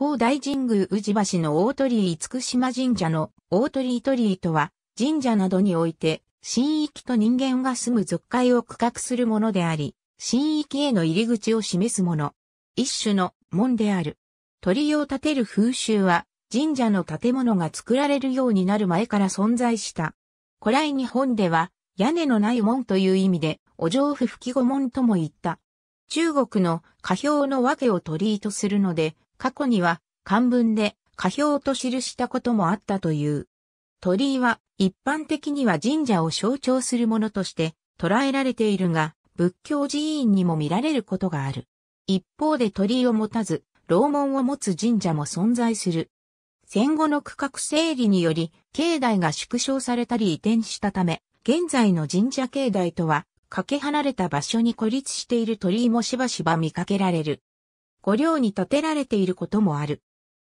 高大神宮宇治橋の大鳥居厳島神社の大鳥居鳥居とは、神社などにおいて、神域と人間が住む俗界を区画するものであり、神域への入り口を示すもの。一種の門である。鳥居を建てる風習は、神社の建物が作られるようになる前から存在した。古来日本では、屋根のない門という意味で、お上府吹き御門とも言った。中国の下表の訳を鳥居とするので、過去には漢文で下表と記したこともあったという。鳥居は一般的には神社を象徴するものとして捉えられているが、仏教寺院にも見られることがある。一方で鳥居を持たず、楼門を持つ神社も存在する。戦後の区画整理により、境内が縮小されたり移転したため、現在の神社境内とは、かけ離れた場所に孤立している鳥居もしばしば見かけられる。御陵に建てられていることもある。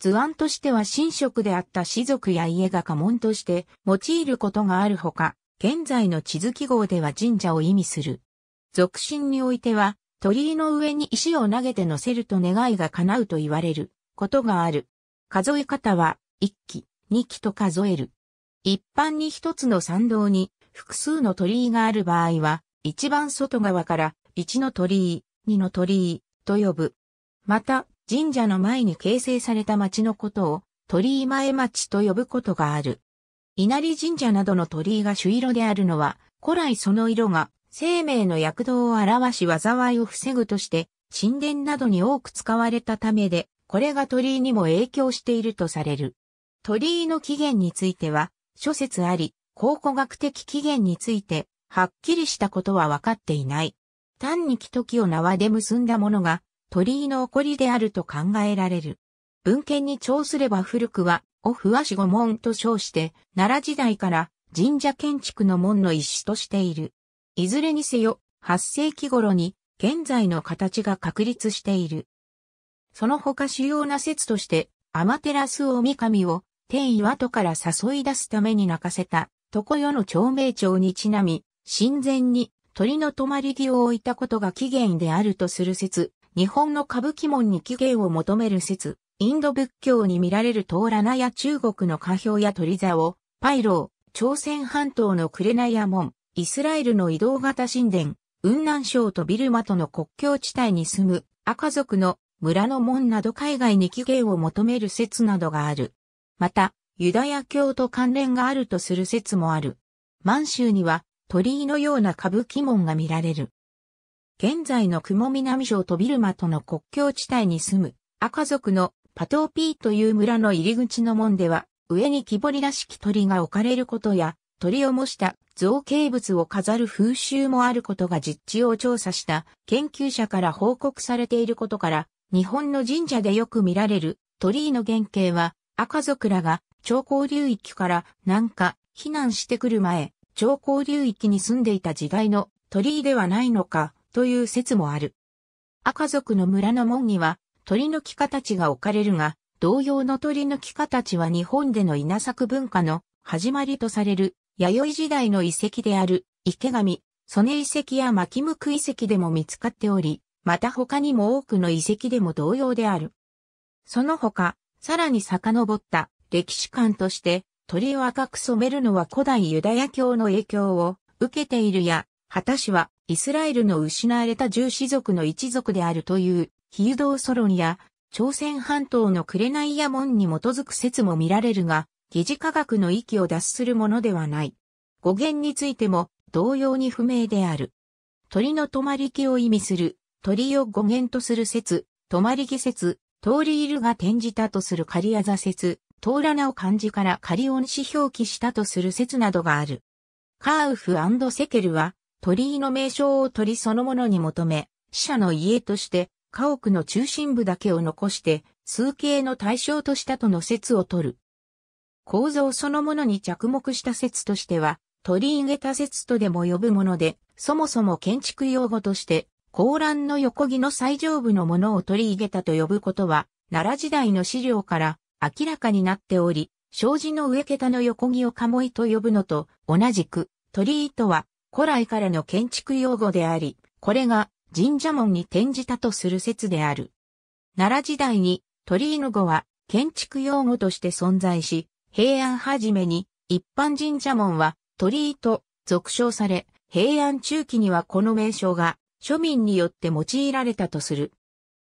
図案としては神職であった士族や家が家紋として用いることがあるほか、現在の地図記号では神社を意味する。俗神においては、鳥居の上に石を投げて乗せると願いが叶うと言われることがある。数え方は、一期、二期と数える。一般に一つの参道に複数の鳥居がある場合は、一番外側から、一の鳥居、二の鳥居と呼ぶ。また、神社の前に形成された町のことを、鳥居前町と呼ぶことがある。稲荷神社などの鳥居が朱色であるのは、古来その色が生命の躍動を表し災いを防ぐとして、神殿などに多く使われたためで、これが鳥居にも影響しているとされる。鳥居の起源については、諸説あり、考古学的起源について、はっきりしたことは分かっていない。単に木と木を縄で結んだものが、鳥居の起こりであると考えられる。文献に調すれば古くは、オフ和紙御門と称して、奈良時代から神社建築の門の一種としている。いずれにせよ、8世紀頃に現在の形が確立している。その他主要な説として、アマテラス大神を天岩戸から誘い出すために泣かせた、床世の長名町にちなみ、神前に鳥の止まり木を置いたことが起源であるとする説、日本の歌舞伎門に起源を求める説、インド仏教に見られるトーラナや中国の歌標や鳥座を、パイロー、朝鮮半島の紅ヤ門、イスラエルの移動型神殿、雲南省とビルマとの国境地帯に住む赤族の村の門など海外に起源を求める説などがある。また、ユダヤ教と関連があるとする説もある。満州には鳥居のような歌舞伎門が見られる。現在の雲南省とビルマとの国境地帯に住む赤族のパトーピーという村の入り口の門では、上に木彫りらしき鳥が置かれることや、鳥を模した造形物を飾る風習もあることが実地を調査した研究者から報告されていることから、日本の神社でよく見られる鳥居の原型は、赤族らが長江流域から南下、避難してくる前、長江流域に住んでいた時代の鳥居ではないのか、という説もある。赤族の村の門には鳥の木形が置かれるが、同様の鳥の木形は日本での稲作文化の始まりとされる弥生時代の遺跡である池上、曽根遺跡や牧向遺跡でも見つかっており、また他にも多くの遺跡でも同様である。その他、さらに遡った歴史観として鳥を赤く染めるのは古代ユダヤ教の影響を受けているや、果たしはイスラエルの失われた獣子族の一族であるという、ヒユドーソロンや、朝鮮半島のヤモ門に基づく説も見られるが、疑似科学の域を脱するものではない。語源についても同様に不明である。鳥の止まり木を意味する、鳥を語源とする説、止まり木説、通りいるが転じたとする仮あざ説、通らなを漢字から仮音詞表記したとする説などがある。カーウフセケルは、鳥居の名称を鳥そのものに求め、死者の家として家屋の中心部だけを残して数形の対象としたとの説を取る。構造そのものに着目した説としては、鳥居下駄説とでも呼ぶもので、そもそも建築用語として、高欄の横木の最上部のものを鳥居下たと呼ぶことは、奈良時代の資料から明らかになっており、障子の上桁の横木を鴨居と呼ぶのと同じく、鳥居とは古来からの建築用語であり、これが神社門に転じたとする説である。奈良時代に鳥居の語は建築用語として存在し、平安初めに一般神社門は鳥居と俗称され、平安中期にはこの名称が庶民によって用いられたとする。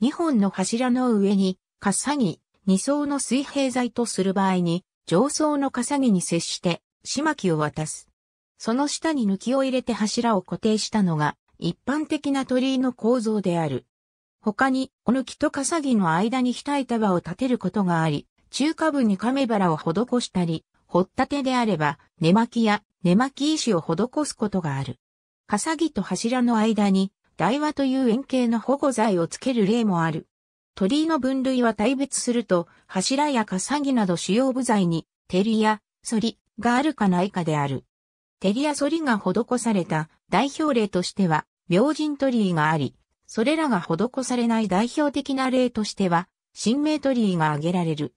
二本の柱の上に、かさぎ、二層の水平材とする場合に、上層のかさぎに接して、島木を渡す。その下に抜きを入れて柱を固定したのが、一般的な鳥居の構造である。他に、お抜きと笠木の間に額束を立てることがあり、中下部に亀腹を施したり、掘ったてであれば、寝巻きや寝巻き石を施すことがある。笠木と柱の間に、台和という円形の保護材をつける例もある。鳥居の分類は大別すると、柱や笠木など主要部材に、照りや、反りがあるかないかである。テリアソリが施された代表例としては、明神鳥居があり、それらが施されない代表的な例としては、新名鳥居が挙げられる。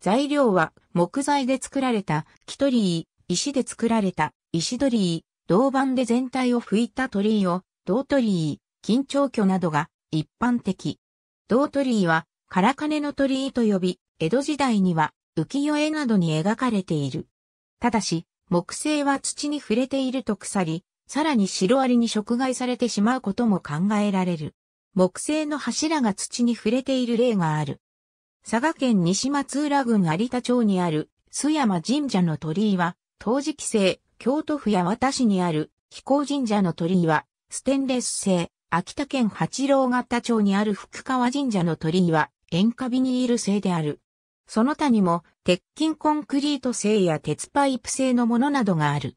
材料は木材で作られた木鳥居、石で作られた石鳥居、銅板で全体を拭いた鳥居を銅鳥居、金張居などが一般的。銅鳥居は唐金の鳥居と呼び、江戸時代には浮世絵などに描かれている。ただし、木星は土に触れていると腐り、さらにシロアリに食害されてしまうことも考えられる。木星の柱が土に触れている例がある。佐賀県西松浦郡有田町にある須山神社の鳥居は、陶磁器製、京都府八幡市にある飛行神社の鳥居は、ステンレス製、秋田県八郎型町にある福川神社の鳥居は、塩化ビニール製である。その他にも、鉄筋コンクリート製や鉄パイプ製のものなどがある。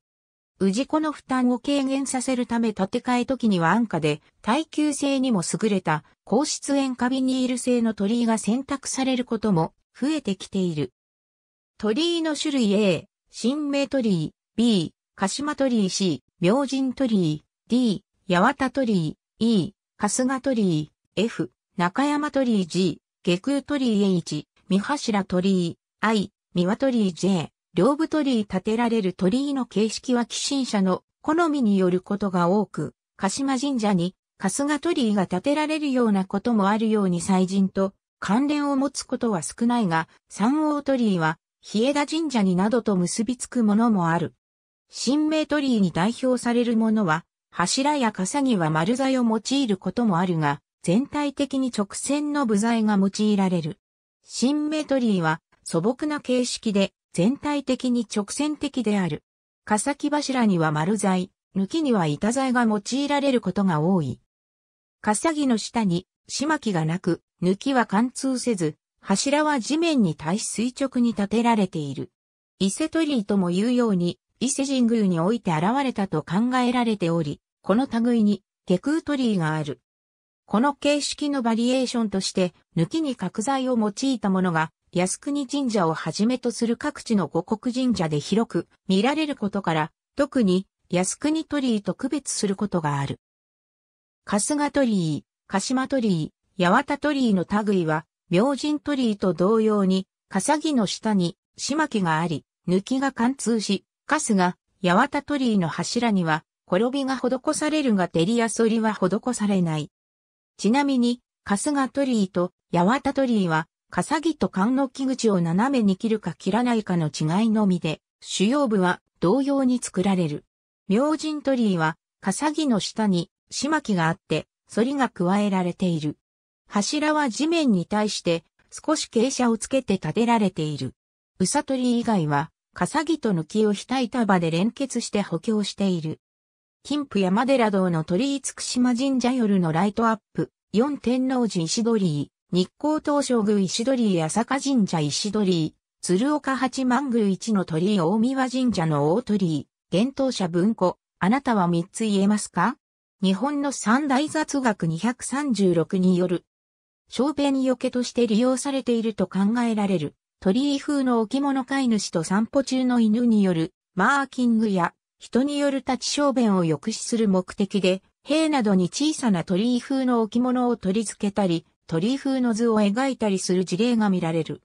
氏子の負担を軽減させるため建て替え時には安価で耐久性にも優れた高質塩化ビニール製の鳥居が選択されることも増えてきている。鳥居の種類 A、新名鳥居、B、鹿島鳥居 C、明神鳥居、D、八幡鳥居、E、春日鳥居、F、中山鳥居 G、下空鳥居 H、三柱鳥居、I、ワトリー J、両部鳥居建てられる鳥居の形式は寄進者の好みによることが多く、鹿島神社に春日鳥居が建てられるようなこともあるように祭神と関連を持つことは少ないが、三王鳥居は、日枝神社になどと結びつくものもある。神明鳥居に代表されるものは、柱や笠には丸材を用いることもあるが、全体的に直線の部材が用いられる。神明鳥居は、素朴な形式で全体的に直線的である。笠木柱には丸材、抜きには板材が用いられることが多い。笠木の下にまきがなく、抜きは貫通せず、柱は地面に対し垂直に建てられている。伊勢鳥居とも言うように、伊勢神宮において現れたと考えられており、この類に下空鳥居がある。この形式のバリエーションとして、抜きに角材を用いたものが靖国神社をはじめとする各地の五国神社で広く見られることから、特に靖国鳥居と区別することがある。春日鳥居、鹿島鳥居、八幡鳥居の類は、明神鳥居と同様に、笠木の下に、島木があり、抜きが貫通し、春日、八幡鳥居の柱には、転びが施されるが照りやそりは施されない。ちなみに、春日鳥居と八幡鳥居は、笠木と缶の木口を斜めに切るか切らないかの違いのみで、主要部は同様に作られる。明神鳥居は、笠木の下に、しまきがあって、反りが加えられている。柱は地面に対して、少し傾斜をつけて建てられている。うさ鳥居以外は、笠木と抜きを額束で連結して補強している。金府山寺堂の鳥居つくしま神社夜のライトアップ、四天王寺石鳥居、日光東照宮石鳥居八坂神社石鳥居、鶴岡八幡宮一の鳥居大宮神社の大鳥居、厳冬者文庫、あなたは三つ言えますか日本の三大雑学236による、小便よけとして利用されていると考えられる、鳥居風の置物飼い主と散歩中の犬による、マーキングや、人による立ち小便を抑止する目的で、塀などに小さな鳥居風の置物を取り付けたり、鳥風の図を描いたりする事例が見られる。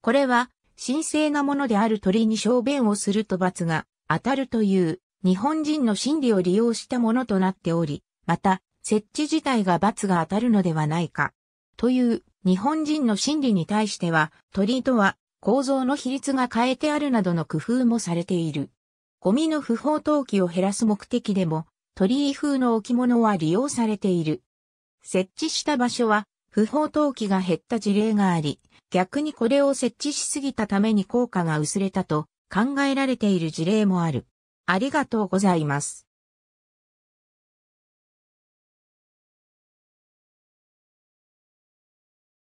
これは、神聖なものである鳥に小便をすると罰が当たるという日本人の心理を利用したものとなっており、また、設置自体が罰が当たるのではないか。という日本人の心理に対しては、鳥とは構造の比率が変えてあるなどの工夫もされている。ゴミの不法投棄を減らす目的でも、鳥居風の置物は利用されている。設置した場所は不法投棄が減った事例があり、逆にこれを設置しすぎたために効果が薄れたと考えられている事例もある。ありがとうございます。